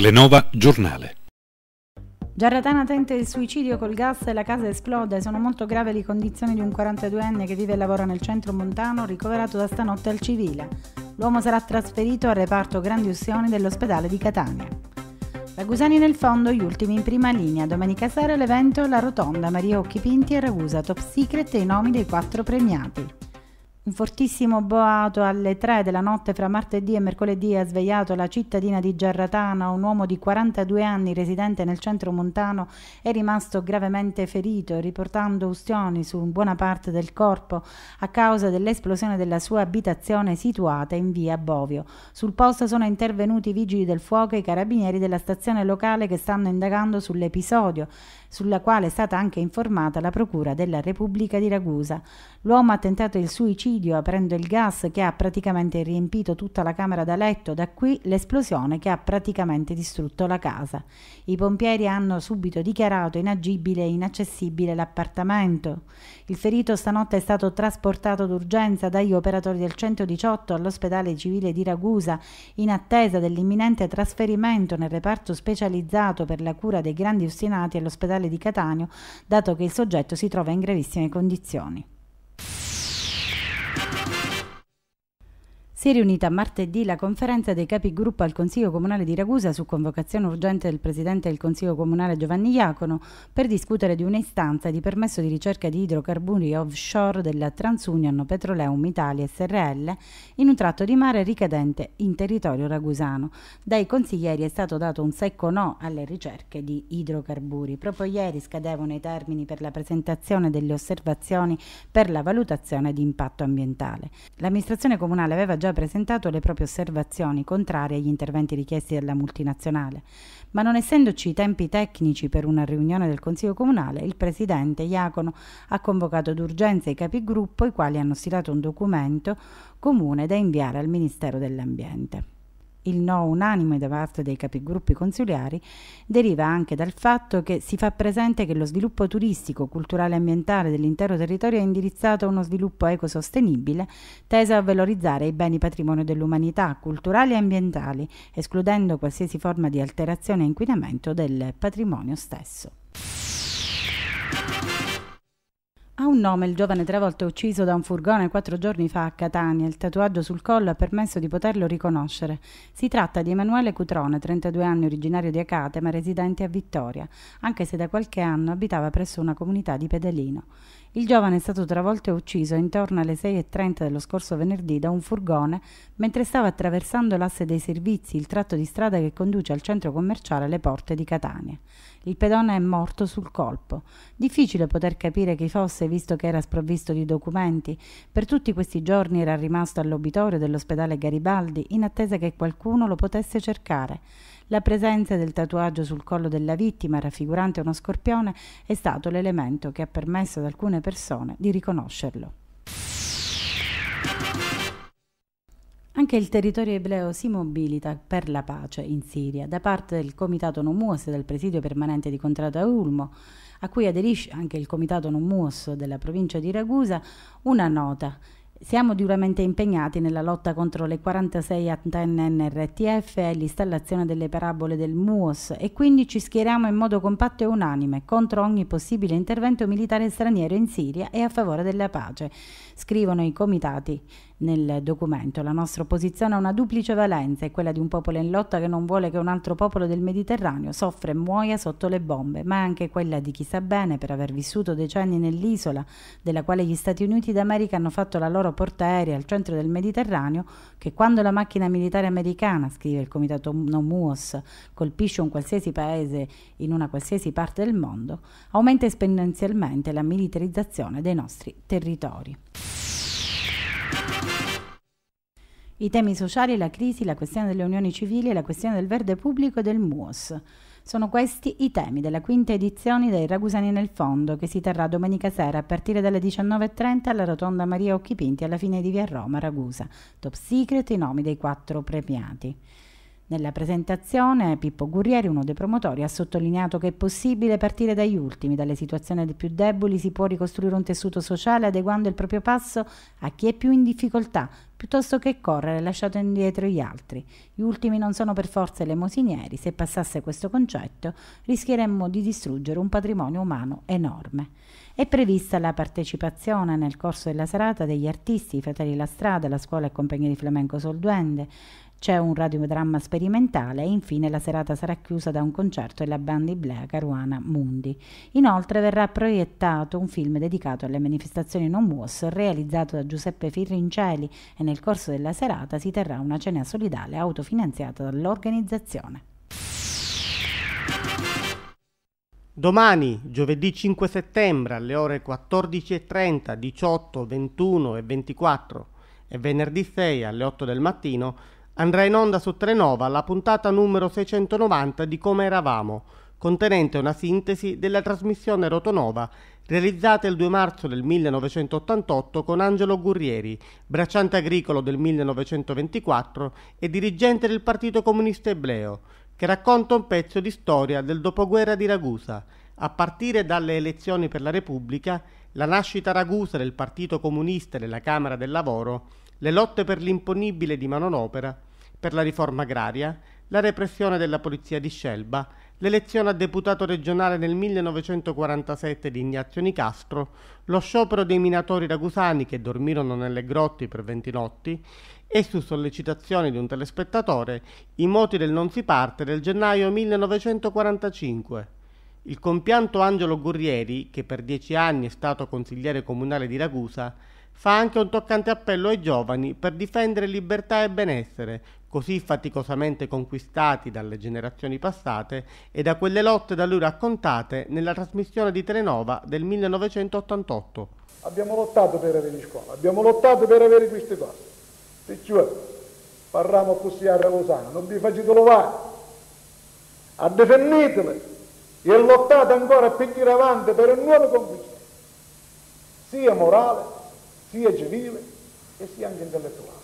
Telenova Giornale. Giarratana tenta il suicidio col gas e la casa esplode. Sono molto gravi le condizioni di un 42enne che vive e lavora nel centro montano, ricoverato da stanotte al civile. L'uomo sarà trasferito al reparto grandi ussioni dell'ospedale di Catania. Ragusani nel fondo, gli ultimi in prima linea. Domenica sera l'evento La Rotonda, Maria Occhi Pinti e Ragusa, Top Secret e i nomi dei quattro premiati. Un fortissimo boato alle 3 della notte fra martedì e mercoledì ha svegliato la cittadina di Giarratana. Un uomo di 42 anni residente nel centro montano è rimasto gravemente ferito, riportando ustioni su buona parte del corpo a causa dell'esplosione della sua abitazione situata in via Bovio. Sul posto sono intervenuti i vigili del fuoco e i carabinieri della stazione locale che stanno indagando sull'episodio sulla quale è stata anche informata la Procura della Repubblica di Ragusa. L'uomo ha tentato il suicidio aprendo il gas che ha praticamente riempito tutta la camera da letto, da qui l'esplosione che ha praticamente distrutto la casa. I pompieri hanno subito dichiarato inagibile e inaccessibile l'appartamento. Il ferito stanotte è stato trasportato d'urgenza dagli operatori del 118 all'ospedale civile di Ragusa in attesa dell'imminente trasferimento nel reparto specializzato per la cura dei grandi ostinati all'ospedale ospedale di Catania, dato che il soggetto si trova in gravissime condizioni. si è riunita martedì la conferenza dei capigruppo al Consiglio Comunale di Ragusa su convocazione urgente del Presidente del Consiglio Comunale Giovanni Iacono per discutere di un'istanza di permesso di ricerca di idrocarburi offshore della TransUnion Petroleum Italia SRL in un tratto di mare ricadente in territorio ragusano. Dai consiglieri è stato dato un secco no alle ricerche di idrocarburi. Proprio ieri scadevano i termini per la presentazione delle osservazioni per la valutazione di impatto ambientale. L'amministrazione comunale aveva già già presentato le proprie osservazioni contrarie agli interventi richiesti dalla multinazionale, ma non essendoci i tempi tecnici per una riunione del Consiglio Comunale, il Presidente Iacono ha convocato d'urgenza i capigruppo, i quali hanno stilato un documento comune da inviare al Ministero dell'Ambiente. Il no unanime da parte dei capigruppi consiliari deriva anche dal fatto che si fa presente che lo sviluppo turistico, culturale e ambientale dell'intero territorio è indirizzato a uno sviluppo ecosostenibile teso a valorizzare i beni patrimonio dell'umanità, culturali e ambientali, escludendo qualsiasi forma di alterazione e inquinamento del patrimonio stesso. Ha un nome il giovane tre volte ucciso da un furgone quattro giorni fa a Catania. Il tatuaggio sul collo ha permesso di poterlo riconoscere. Si tratta di Emanuele Cutrone, 32 anni, originario di Acate, ma residente a Vittoria, anche se da qualche anno abitava presso una comunità di Pedalino. Il giovane è stato travolto e ucciso intorno alle 6.30 dello scorso venerdì da un furgone mentre stava attraversando l'asse dei servizi, il tratto di strada che conduce al centro commerciale Le Porte di Catania. Il pedone è morto sul colpo. Difficile poter capire chi fosse visto che era sprovvisto di documenti. Per tutti questi giorni era rimasto all'obitorio dell'ospedale Garibaldi in attesa che qualcuno lo potesse cercare. La presenza del tatuaggio sul collo della vittima raffigurante uno scorpione è stato l'elemento che ha permesso ad alcune persone di riconoscerlo. Anche il territorio ebreo si mobilita per la pace in Siria da parte del Comitato e del Presidio Permanente di Contrada Ulmo, a cui aderisce anche il Comitato Nomus della provincia di Ragusa, una nota siamo duramente impegnati nella lotta contro le 46 antenne NRTF e l'installazione delle parabole del MUOS e quindi ci schieriamo in modo compatto e unanime contro ogni possibile intervento militare straniero in Siria e a favore della pace, scrivono i comitati nel documento. La nostra opposizione ha una duplice valenza, è quella di un popolo in lotta che non vuole che un altro popolo del Mediterraneo soffra e muoia sotto le bombe, ma è anche quella di chi sa bene, per aver vissuto decenni nell'isola, della quale gli Stati Uniti d'America hanno fatto la loro porta aerea al centro del Mediterraneo, che quando la macchina militare americana, scrive il comitato Nomuos, colpisce un qualsiasi paese in una qualsiasi parte del mondo, aumenta esponenzialmente la militarizzazione dei nostri territori i temi sociali, la crisi, la questione delle unioni civili, la questione del verde pubblico e del MUOS. Sono questi i temi della quinta edizione dei Ragusani nel Fondo che si terrà domenica sera a partire dalle 19.30 alla rotonda Maria Occhipinti alla fine di via Roma, Ragusa. Top secret i nomi dei quattro premiati. Nella presentazione Pippo Gurrieri, uno dei promotori, ha sottolineato che è possibile partire dagli ultimi, dalle situazioni dei più deboli si può ricostruire un tessuto sociale adeguando il proprio passo a chi è più in difficoltà, piuttosto che correre lasciato indietro gli altri. Gli ultimi non sono per forza elemosinieri, se passasse questo concetto rischieremmo di distruggere un patrimonio umano enorme. È prevista la partecipazione nel corso della serata degli artisti, i fratelli La Strada, la scuola e compagnia di flamenco Solduende, c'è un radiodramma sperimentale e infine la serata sarà chiusa da un concerto della band iblea Caruana Mundi. Inoltre verrà proiettato un film dedicato alle manifestazioni non MUOS realizzato da Giuseppe Firrincelli e nel corso della serata si terrà una cena solidale autofinanziata dall'organizzazione. Domani, giovedì 5 settembre, alle ore 14.30, 18, 21 e 24 e venerdì 6 alle 8 del mattino, andrà in onda su Trenova la puntata numero 690 di Come eravamo, contenente una sintesi della trasmissione Rotonova realizzata il 2 marzo del 1988 con Angelo Gurrieri, bracciante agricolo del 1924 e dirigente del Partito Comunista Ebleo, che racconta un pezzo di storia del dopoguerra di Ragusa, a partire dalle elezioni per la Repubblica, la nascita a Ragusa del Partito Comunista e della Camera del Lavoro le lotte per l'imponibile di manodopera, per la riforma agraria, la repressione della polizia di Scelba, l'elezione a deputato regionale nel 1947 di Ignazio Nicastro, lo sciopero dei minatori ragusani che dormirono nelle grotte per 20 notti e su sollecitazioni di un telespettatore i moti del non si parte del gennaio 1945. Il compianto Angelo Gurrieri, che per dieci anni è stato consigliere comunale di Ragusa, fa anche un toccante appello ai giovani per difendere libertà e benessere, così faticosamente conquistati dalle generazioni passate e da quelle lotte da lui raccontate nella trasmissione di Telenova del 1988. Abbiamo lottato per avere scuola, abbiamo lottato per avere queste cose. Se ci cioè, vuole, parliamo così a Ravosano, non vi facete trovare. a difendetele e a lottate ancora a pigliare avanti per un nuovo conquista, sia morale sia civile e sia anche intellettuale.